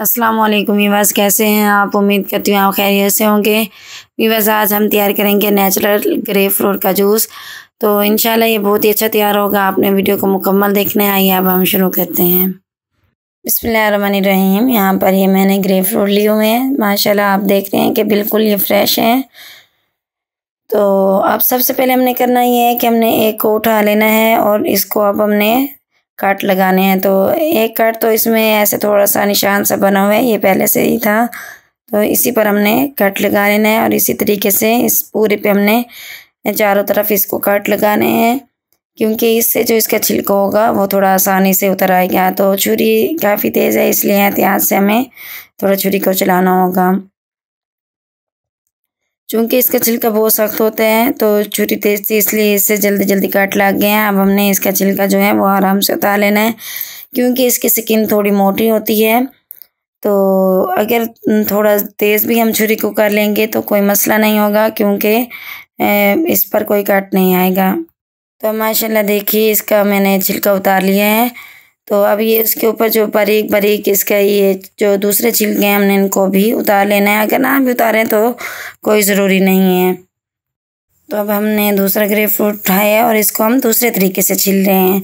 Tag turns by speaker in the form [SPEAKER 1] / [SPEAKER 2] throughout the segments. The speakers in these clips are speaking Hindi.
[SPEAKER 1] असलम वीवर्स कैसे हैं आप उम्मीद करती हूँ आप खैरियत से होंगे वीवर्स आज हम तैयार करेंगे नेचुरल ग्रे फ्रूट का जूस तो इन ये बहुत ही अच्छा तैयार होगा आपने वीडियो को मुकम्मल देखना है आइए अब हम शुरू करते हैं बसमीम यहाँ पर ये मैंने ग्रे फ्रूट लिए हुए हैं माशाल्लाह आप देख रहे हैं कि बिल्कुल ये फ्रेश हैं तो अब सबसे पहले हमने करना ये है कि हमने एक को उठा लेना है और इसको अब हमने कट लगाने हैं तो एक कट तो इसमें ऐसे थोड़ा सा निशान सा बना हुआ है ये पहले से ही था तो इसी पर हमने कट लगा लेना है और इसी तरीके से इस पूरे पे हमने चारों तरफ इसको कट लगाने हैं क्योंकि इससे जो इसका छिलका होगा वो थोड़ा आसानी से उतर आएगा तो छुरी काफ़ी तेज़ है इसलिए एहतियात से हमें थोड़ा छुरी को चलाना होगा चूँकि इसका छिलका बहुत सख्त होता है तो छुरी तेज थी इसलिए इससे जल्दी जल्दी काट लग गए हैं अब हमने इसका छिलका जो है वो आराम से उतार लेना है क्योंकि इसकी स्किन थोड़ी मोटी होती है तो अगर थोड़ा तेज़ भी हम छुरी को कर लेंगे तो कोई मसला नहीं होगा क्योंकि इस पर कोई काट नहीं आएगा तो माशाल्लाह देखिए इसका मैंने छिलका उतार लिया है तो अब ये इसके ऊपर जो बारीक बारीक इसका ये जो दूसरे छिलके हैं हमने इनको भी उतार लेना है अगर ना भी उतारें तो कोई ज़रूरी नहीं है तो अब हमने दूसरा ग्रेप फ्रूट उठाया है और इसको हम दूसरे तरीके से छील रहे हैं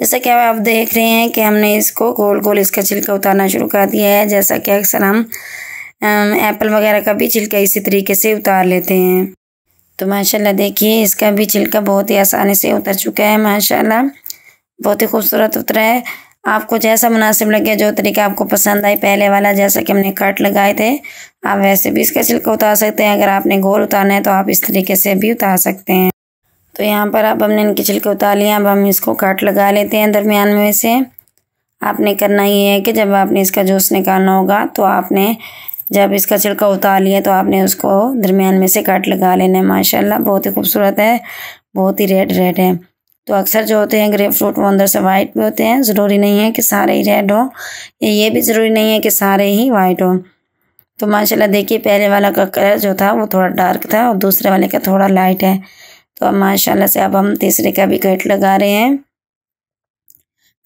[SPEAKER 1] जैसा कि आप देख रहे हैं कि हमने इसको गोल गोल इसका छिलका उतारना शुरू कर दिया है जैसा कि अक्सर हम एप्पल वगैरह का भी छिलका इसी तरीके से उतार लेते हैं तो माशाल्लाह देखिए इसका भी छिलका बहुत ही आसानी से उतर चुका है माशाल्लाह बहुत ही खूबसूरत उतरा है आपको जैसा मुनासिब लगे जो तरीका आपको पसंद आए पहले वाला जैसा कि हमने कट लगाए थे आप वैसे भी इसका छिलका उतार सकते हैं अगर आपने गोल उतारना है तो आप इस तरीके से भी उतार सकते हैं तो यहाँ पर अब हमने इनके छिलके उतार लिए अब हम इसको कट लगा लेते हैं दरमियान में से आपने करना ये है कि जब आपने इसका जूस निकालना होगा तो आपने जब इसका छिलका उतार लिया तो आपने उसको दरमियान में से काट लगा लेना है माशाल्लाह बहुत ही खूबसूरत है बहुत ही रेड रेड है तो अक्सर जो होते हैं ग्रेप फ्रूट वो अंदर से वाइट भी होते हैं ज़रूरी नहीं है कि सारे ही रेड हो ये भी ज़रूरी नहीं है कि सारे ही वाइट हो तो माशाल्लाह देखिए पहले वाला का कलर जो था वो थोड़ा डार्क था और दूसरे वाले का थोड़ा लाइट है तो अब माशाल्लाह से अब हम तीसरे का भी कट लगा रहे हैं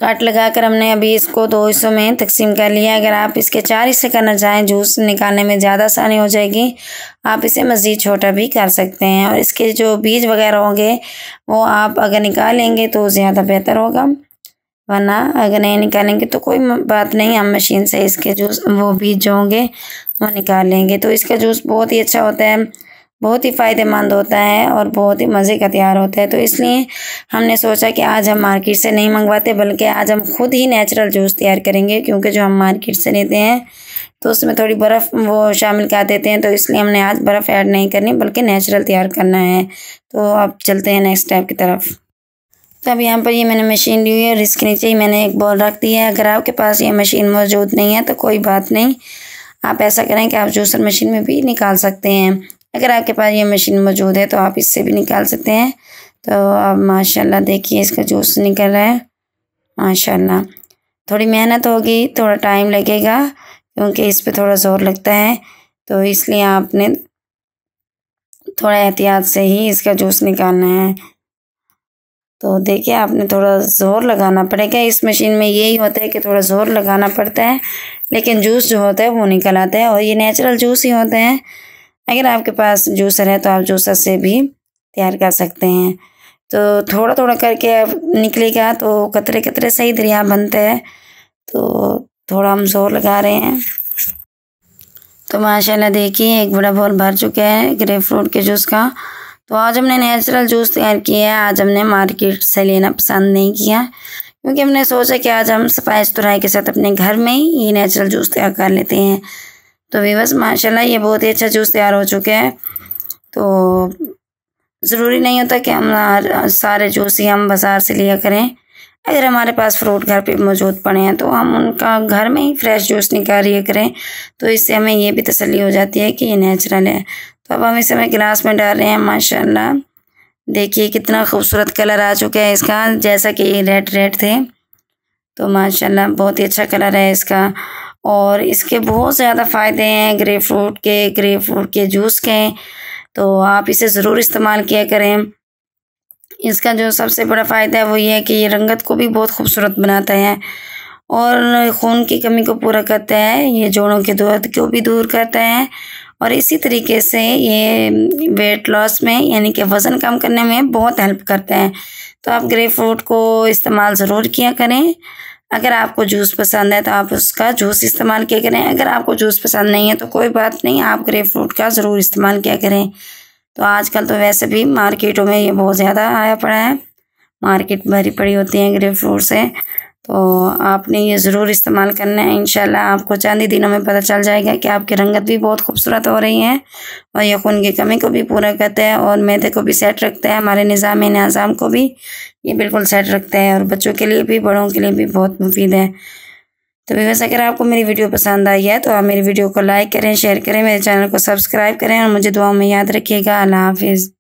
[SPEAKER 1] काट लगा कर हमने अभी इसको दो हिस्सों में तकसीम कर लिया अगर आप इसके चार हिस्से करना चाहें जूस निकालने में ज़्यादा आसानी हो जाएगी आप इसे मज़ीद छोटा भी कर सकते हैं और इसके जो बीज वगैरह होंगे वो आप अगर निकालेंगे तो ज़्यादा बेहतर होगा वरना अगर नहीं निकालेंगे तो कोई बात नहीं हम मशीन से इसके जूस वो बीज जो होंगे वो निकाल लेंगे तो इसका जूस बहुत ही अच्छा होता है बहुत ही फ़ायदेमंद होता है और बहुत ही मज़े का तैयार होता है तो इसलिए हमने सोचा कि आज हम मार्केट से नहीं मंगवाते बल्कि आज हम खुद ही नेचुरल जूस तैयार करेंगे क्योंकि जो हम मार्केट से लेते हैं तो उसमें थोड़ी बर्फ़ वो शामिल कर देते हैं तो इसलिए हमने आज बर्फ़ ऐड नहीं करनी बल्कि नेचुरल तैयार करना है तो अब चलते हैं नेक्स्ट स्टेप की तरफ तो अब यहाँ पर ये मैंने मशीन ली हुई है और इसके नीचे ही मैंने एक बॉल रख दी है अगर आपके पास ये मशीन मौजूद नहीं है तो कोई बात नहीं आप ऐसा करें कि आप जूसर मशीन में भी निकाल सकते हैं अगर आपके पास ये मशीन मौजूद है तो आप इससे भी निकाल सकते हैं तो अब माशाल्लाह देखिए इसका जूस निकल रहा है माशाल्लाह थोड़ी मेहनत होगी थोड़ा टाइम लगेगा क्योंकि इस पर थोड़ा ज़ोर लगता है तो इसलिए आपने थोड़ा एहतियात से ही इसका जूस निकालना है तो देखिए आपने थोड़ा ज़ोर लगाना पड़ेगा इस मशीन में यही होता है कि थोड़ा ज़ोर लगाना पड़ता है लेकिन जूस जो होता है वो निकल आता है और ये नेचुरल जूस ही होते हैं अगर आपके पास जूसर है तो आप जूसर से भी तैयार कर सकते हैं तो थोड़ा थोड़ा करके निकलेगा तो कतरे कतरे सही दरिया बनते हैं तो थोड़ा हम जोर लगा रहे हैं तो माशाल्लाह देखिए एक बड़ा बॉल भर चुका है ग्रेप फ्रूट के जूस का तो आज हमने नेचुरल जूस तैयार किया है आज हमने मार्केट से लेना पसंद नहीं किया क्योंकि हमने सोचा कि आज हम स्पाइस तुराई के साथ अपने घर में ही ये नेचुरल जूस तैयार कर लेते हैं तो वीवर्स माशाल्लाह ये बहुत ही अच्छा जूस तैयार हो चुका है तो ज़रूरी नहीं होता कि हम सारे जूस ही हम बाज़ार से लिया करें अगर हमारे पास फ्रूट घर पे मौजूद पड़े हैं तो हम उनका घर में ही फ्रेश जूस निकालिए करें तो इससे हमें ये भी तसल्ली हो जाती है कि ये नेचुरल है तो अब हम इसे हमें गिलास में डाल रहे हैं माशाल्लाह देखिए कितना खूबसूरत कलर आ चुका है इसका जैसा कि ये रेड रेड थे तो माशाल्लाह बहुत ही अच्छा कलर है इसका और इसके बहुत ज़्यादा फ़ायदे हैं ग्रे फ्रूट के ग्रे फ्रूट के जूस के तो आप इसे ज़रूर इस्तेमाल किया करें इसका जो सबसे बड़ा फ़ायदा है वो ये है कि ये रंगत को भी बहुत खूबसूरत बनाता है और खून की कमी को पूरा करता है ये जोड़ों के दर्द को भी दूर करता है और इसी तरीके से ये वेट लॉस में यानी कि वज़न कम करने में बहुत हेल्प करता है तो आप ग्रे फ्रूट को इस्तेमाल ज़रूर किया करें अगर आपको जूस पसंद है तो आप उसका जूस इस्तेमाल किया करें अगर आपको जूस पसंद नहीं है तो कोई बात नहीं आप ग्रेप फ्रूट का ज़रूर इस्तेमाल किया करें तो आजकल तो वैसे भी मार्केटों में ये बहुत ज़्यादा आया पड़ा है मार्केट भरी पड़ी होती है ग्रेप फ्रूट से तो आपने ये ज़रूर इस्तेमाल करना है इन आपको चंद ही दिनों में पता चल जाएगा कि आपकी रंगत भी बहुत खूबसूरत हो रही है और ये खून की कमी को भी पूरा करते हैं और मैदे को भी सेट रखते हैं हमारे निज़ाम नज़ाम को भी ये बिल्कुल सेट रखते हैं और बच्चों के लिए भी बड़ों के लिए भी बहुत मुफीद है तो वैसे अगर आपको मेरी वीडियो पसंद आई है तो आप मेरी वीडियो को लाइक करें शेयर करें मेरे चैनल को सब्सक्राइब करें और मुझे दुआ में याद रखिएगा अल्लाह हाफिज़